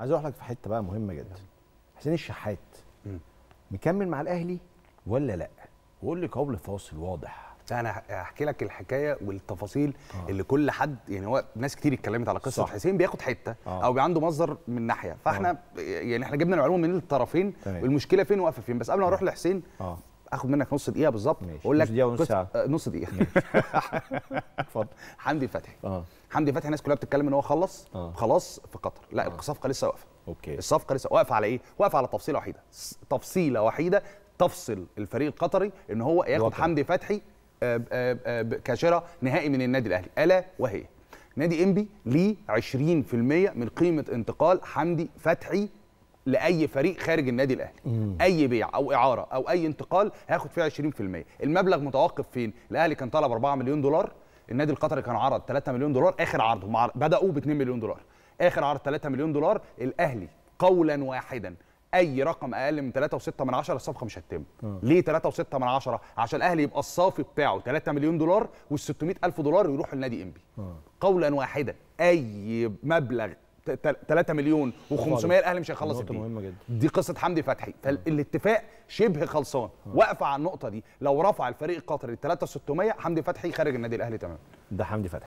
عايز اروح لك في حته بقى مهمه جدا حسين الشحات مكمل مع الاهلي ولا لا وقول لي قبل فاصل واضح انا هحكي لك الحكايه والتفاصيل آه. اللي كل حد يعني هو ناس كتير اتكلمت على قصه صح. حسين بياخد حته آه. او عنده مصدر من ناحيه فاحنا آه. يعني احنا جبنا العلوم من الطرفين آه. والمشكله فين واقفه فين بس قبل ما اروح آه. لحسين آه. اخد منك نص دقيقه بالظبط اقول لك نص دقيقه ونص ساعه آه، نص دقيقه اتفضل حمدي فتحي آه. حمدي فتحي الناس كلها بتتكلم ان هو خلص آه. خلاص في قطر لا آه. الصفقه لسه واقفه اوكي الصفقه لسه واقفه على ايه واقفه على تفصيله وحيده تفصيله وحيده تفصل الفريق القطري ان هو ياخد حمدي فتحي آه، آه، آه، كشراء نهائي من النادي الاهلي الا وهي نادي انبي ليه 20% من قيمه انتقال حمدي فتحي لاي فريق خارج النادي الاهلي مم. اي بيع او اعاره او اي انتقال هياخد فيها 20% المبلغ متوقف فين الاهلي كان طالب 4 مليون دولار النادي القطري كان عرض 3 مليون دولار اخر عرض بداوا ب 2 مليون دولار اخر عرض 3 مليون دولار الاهلي قولا واحدا اي رقم اقل من 3.6 من 10 الصفقه مش هتتم آه. ليه 3.6 من 10 عشان الاهلي يبقى الصافي بتاعه 3 مليون دولار وال 600 الف دولار يروحوا لنادي انبي آه. قولا واحدا اي مبلغ 3 مليون و500 الاهلي مش هيخلص الدين مهمه جدا دي قصه حمدي فتحي آه. فالاتفاق شبه خلصان آه. واقفه على النقطه دي لو رفع الفريق القطري 3600 حمدي فتحي خارج النادي الاهلي تمام ده حمدي فتحي